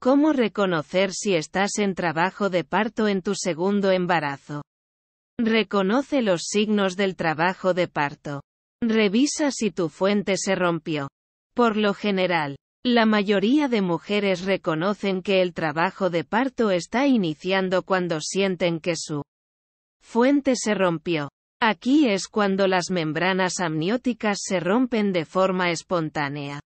¿Cómo reconocer si estás en trabajo de parto en tu segundo embarazo? Reconoce los signos del trabajo de parto. Revisa si tu fuente se rompió. Por lo general, la mayoría de mujeres reconocen que el trabajo de parto está iniciando cuando sienten que su fuente se rompió. Aquí es cuando las membranas amnióticas se rompen de forma espontánea.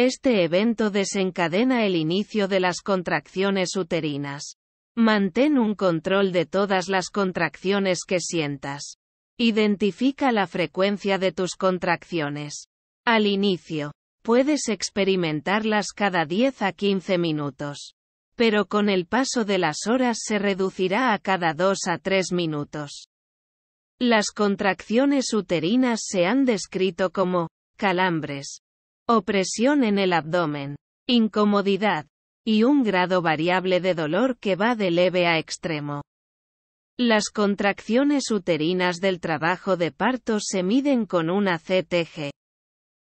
Este evento desencadena el inicio de las contracciones uterinas. Mantén un control de todas las contracciones que sientas. Identifica la frecuencia de tus contracciones. Al inicio, puedes experimentarlas cada 10 a 15 minutos. Pero con el paso de las horas se reducirá a cada 2 a 3 minutos. Las contracciones uterinas se han descrito como calambres, opresión en el abdomen, incomodidad, y un grado variable de dolor que va de leve a extremo. Las contracciones uterinas del trabajo de parto se miden con una CTG.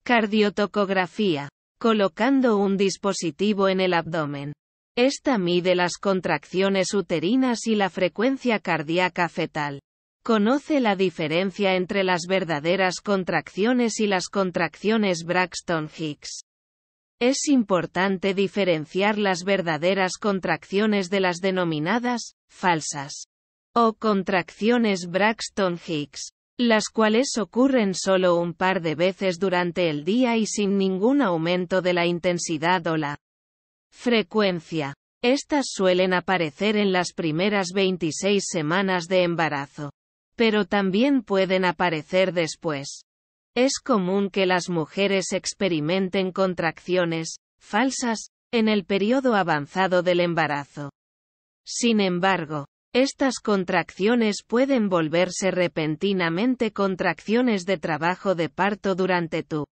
Cardiotocografía. Colocando un dispositivo en el abdomen. Esta mide las contracciones uterinas y la frecuencia cardíaca fetal. Conoce la diferencia entre las verdaderas contracciones y las contracciones Braxton-Hicks. Es importante diferenciar las verdaderas contracciones de las denominadas falsas o contracciones Braxton-Hicks, las cuales ocurren solo un par de veces durante el día y sin ningún aumento de la intensidad o la frecuencia. Estas suelen aparecer en las primeras 26 semanas de embarazo pero también pueden aparecer después. Es común que las mujeres experimenten contracciones, falsas, en el periodo avanzado del embarazo. Sin embargo, estas contracciones pueden volverse repentinamente contracciones de trabajo de parto durante tu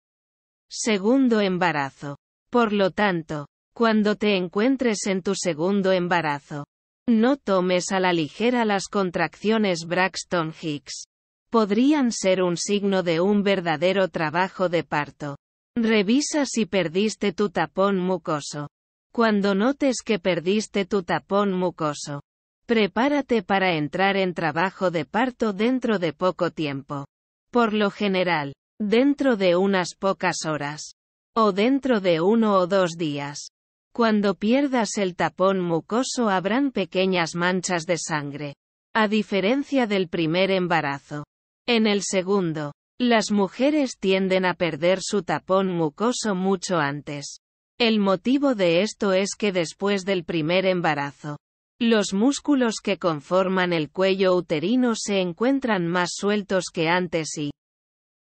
segundo embarazo. Por lo tanto, cuando te encuentres en tu segundo embarazo, no tomes a la ligera las contracciones Braxton Hicks. Podrían ser un signo de un verdadero trabajo de parto. Revisa si perdiste tu tapón mucoso. Cuando notes que perdiste tu tapón mucoso, prepárate para entrar en trabajo de parto dentro de poco tiempo. Por lo general, dentro de unas pocas horas. O dentro de uno o dos días. Cuando pierdas el tapón mucoso habrán pequeñas manchas de sangre. A diferencia del primer embarazo. En el segundo, las mujeres tienden a perder su tapón mucoso mucho antes. El motivo de esto es que después del primer embarazo, los músculos que conforman el cuello uterino se encuentran más sueltos que antes y,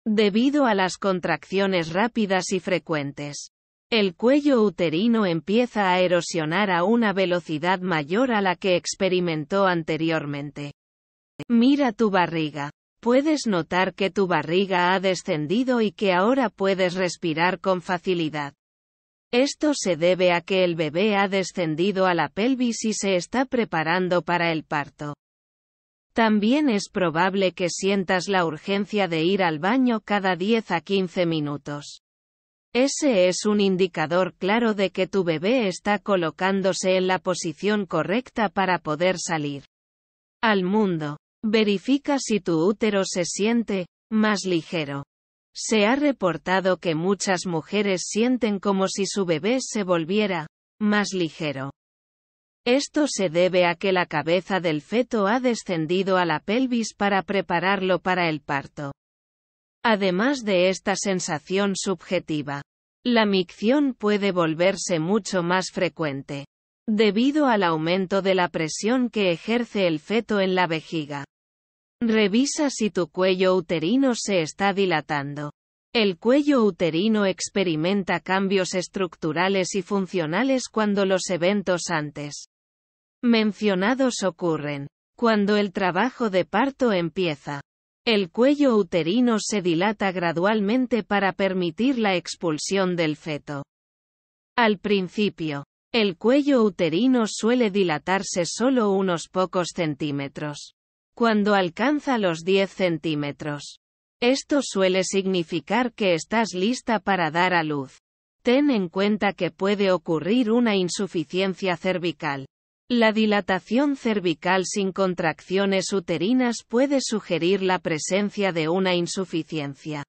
debido a las contracciones rápidas y frecuentes, el cuello uterino empieza a erosionar a una velocidad mayor a la que experimentó anteriormente. Mira tu barriga. Puedes notar que tu barriga ha descendido y que ahora puedes respirar con facilidad. Esto se debe a que el bebé ha descendido a la pelvis y se está preparando para el parto. También es probable que sientas la urgencia de ir al baño cada 10 a 15 minutos. Ese es un indicador claro de que tu bebé está colocándose en la posición correcta para poder salir al mundo. Verifica si tu útero se siente más ligero. Se ha reportado que muchas mujeres sienten como si su bebé se volviera más ligero. Esto se debe a que la cabeza del feto ha descendido a la pelvis para prepararlo para el parto. Además de esta sensación subjetiva, la micción puede volverse mucho más frecuente, debido al aumento de la presión que ejerce el feto en la vejiga. Revisa si tu cuello uterino se está dilatando. El cuello uterino experimenta cambios estructurales y funcionales cuando los eventos antes mencionados ocurren, cuando el trabajo de parto empieza. El cuello uterino se dilata gradualmente para permitir la expulsión del feto. Al principio, el cuello uterino suele dilatarse solo unos pocos centímetros. Cuando alcanza los 10 centímetros, esto suele significar que estás lista para dar a luz. Ten en cuenta que puede ocurrir una insuficiencia cervical. La dilatación cervical sin contracciones uterinas puede sugerir la presencia de una insuficiencia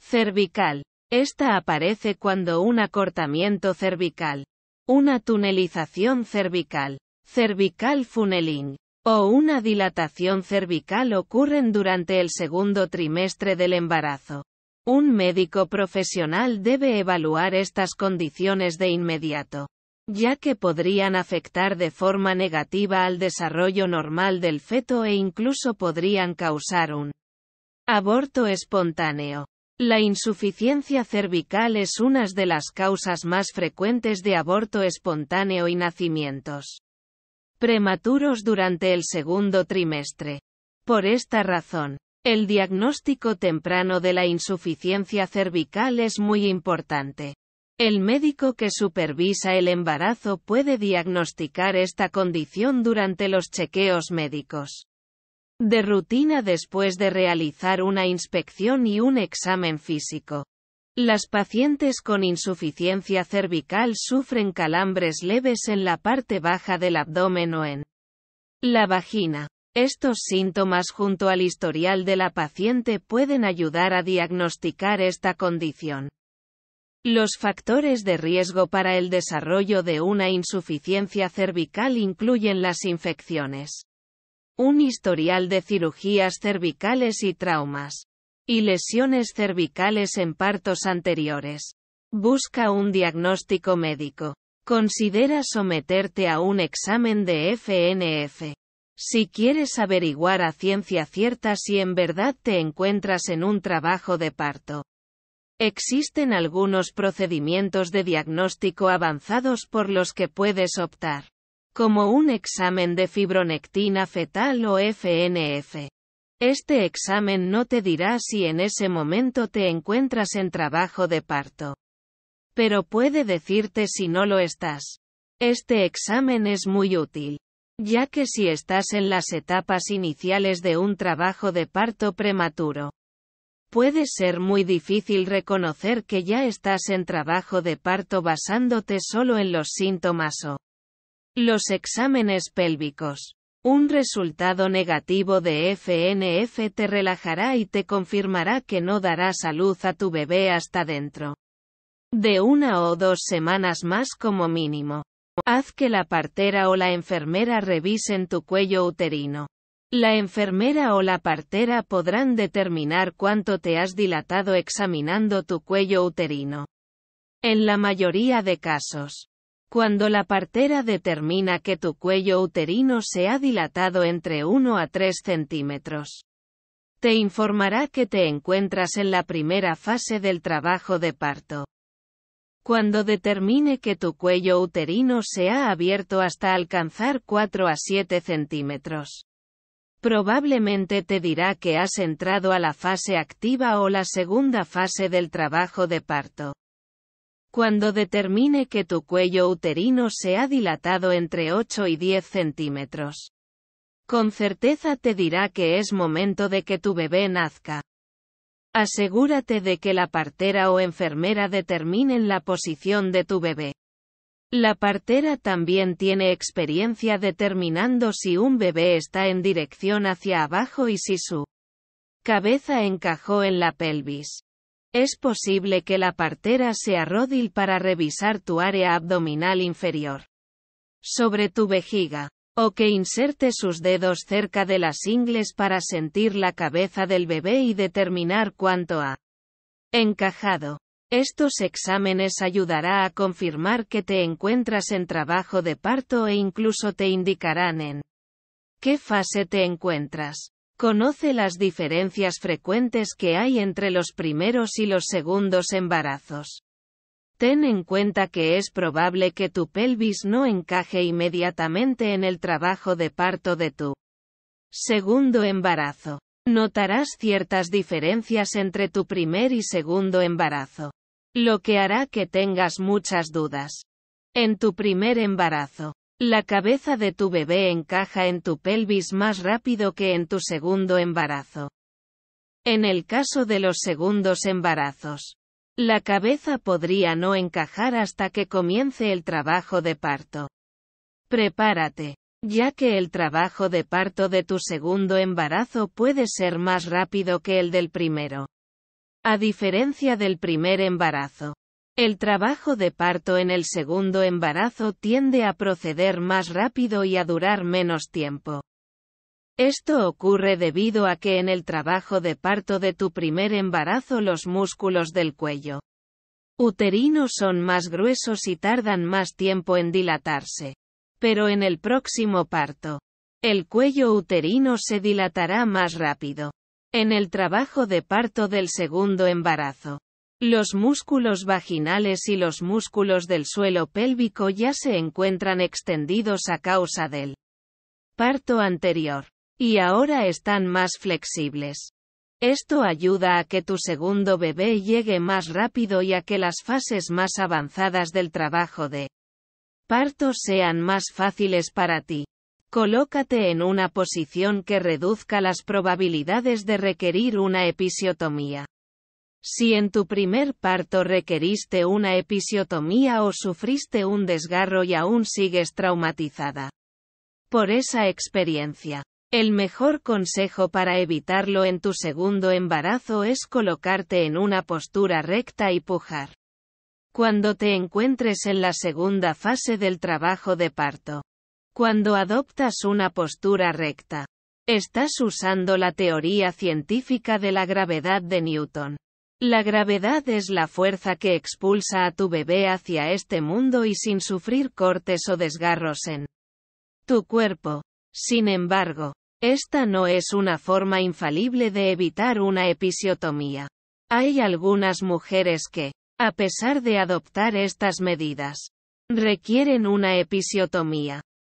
cervical. Esta aparece cuando un acortamiento cervical, una tunelización cervical, cervical funneling, o una dilatación cervical ocurren durante el segundo trimestre del embarazo. Un médico profesional debe evaluar estas condiciones de inmediato ya que podrían afectar de forma negativa al desarrollo normal del feto e incluso podrían causar un aborto espontáneo. La insuficiencia cervical es una de las causas más frecuentes de aborto espontáneo y nacimientos prematuros durante el segundo trimestre. Por esta razón, el diagnóstico temprano de la insuficiencia cervical es muy importante. El médico que supervisa el embarazo puede diagnosticar esta condición durante los chequeos médicos de rutina después de realizar una inspección y un examen físico. Las pacientes con insuficiencia cervical sufren calambres leves en la parte baja del abdomen o en la vagina. Estos síntomas junto al historial de la paciente pueden ayudar a diagnosticar esta condición. Los factores de riesgo para el desarrollo de una insuficiencia cervical incluyen las infecciones, un historial de cirugías cervicales y traumas, y lesiones cervicales en partos anteriores. Busca un diagnóstico médico. Considera someterte a un examen de FNF. Si quieres averiguar a ciencia cierta si en verdad te encuentras en un trabajo de parto, Existen algunos procedimientos de diagnóstico avanzados por los que puedes optar, como un examen de fibronectina fetal o FNF. Este examen no te dirá si en ese momento te encuentras en trabajo de parto, pero puede decirte si no lo estás. Este examen es muy útil, ya que si estás en las etapas iniciales de un trabajo de parto prematuro, Puede ser muy difícil reconocer que ya estás en trabajo de parto basándote solo en los síntomas o los exámenes pélvicos. Un resultado negativo de FNF te relajará y te confirmará que no darás a luz a tu bebé hasta dentro de una o dos semanas más como mínimo. Haz que la partera o la enfermera revisen tu cuello uterino. La enfermera o la partera podrán determinar cuánto te has dilatado examinando tu cuello uterino. En la mayoría de casos, cuando la partera determina que tu cuello uterino se ha dilatado entre 1 a 3 centímetros, te informará que te encuentras en la primera fase del trabajo de parto. Cuando determine que tu cuello uterino se ha abierto hasta alcanzar 4 a 7 centímetros, Probablemente te dirá que has entrado a la fase activa o la segunda fase del trabajo de parto. Cuando determine que tu cuello uterino se ha dilatado entre 8 y 10 centímetros. Con certeza te dirá que es momento de que tu bebé nazca. Asegúrate de que la partera o enfermera determinen la posición de tu bebé. La partera también tiene experiencia determinando si un bebé está en dirección hacia abajo y si su cabeza encajó en la pelvis. Es posible que la partera sea rodil para revisar tu área abdominal inferior sobre tu vejiga, o que inserte sus dedos cerca de las ingles para sentir la cabeza del bebé y determinar cuánto ha encajado. Estos exámenes ayudará a confirmar que te encuentras en trabajo de parto e incluso te indicarán en qué fase te encuentras. Conoce las diferencias frecuentes que hay entre los primeros y los segundos embarazos. Ten en cuenta que es probable que tu pelvis no encaje inmediatamente en el trabajo de parto de tu segundo embarazo. Notarás ciertas diferencias entre tu primer y segundo embarazo lo que hará que tengas muchas dudas. En tu primer embarazo, la cabeza de tu bebé encaja en tu pelvis más rápido que en tu segundo embarazo. En el caso de los segundos embarazos, la cabeza podría no encajar hasta que comience el trabajo de parto. Prepárate, ya que el trabajo de parto de tu segundo embarazo puede ser más rápido que el del primero. A diferencia del primer embarazo, el trabajo de parto en el segundo embarazo tiende a proceder más rápido y a durar menos tiempo. Esto ocurre debido a que en el trabajo de parto de tu primer embarazo los músculos del cuello uterino son más gruesos y tardan más tiempo en dilatarse. Pero en el próximo parto, el cuello uterino se dilatará más rápido. En el trabajo de parto del segundo embarazo, los músculos vaginales y los músculos del suelo pélvico ya se encuentran extendidos a causa del parto anterior, y ahora están más flexibles. Esto ayuda a que tu segundo bebé llegue más rápido y a que las fases más avanzadas del trabajo de parto sean más fáciles para ti. Colócate en una posición que reduzca las probabilidades de requerir una episiotomía. Si en tu primer parto requeriste una episiotomía o sufriste un desgarro y aún sigues traumatizada por esa experiencia, el mejor consejo para evitarlo en tu segundo embarazo es colocarte en una postura recta y pujar. Cuando te encuentres en la segunda fase del trabajo de parto, cuando adoptas una postura recta, estás usando la teoría científica de la gravedad de Newton. La gravedad es la fuerza que expulsa a tu bebé hacia este mundo y sin sufrir cortes o desgarros en tu cuerpo. Sin embargo, esta no es una forma infalible de evitar una episiotomía. Hay algunas mujeres que, a pesar de adoptar estas medidas, requieren una episiotomía.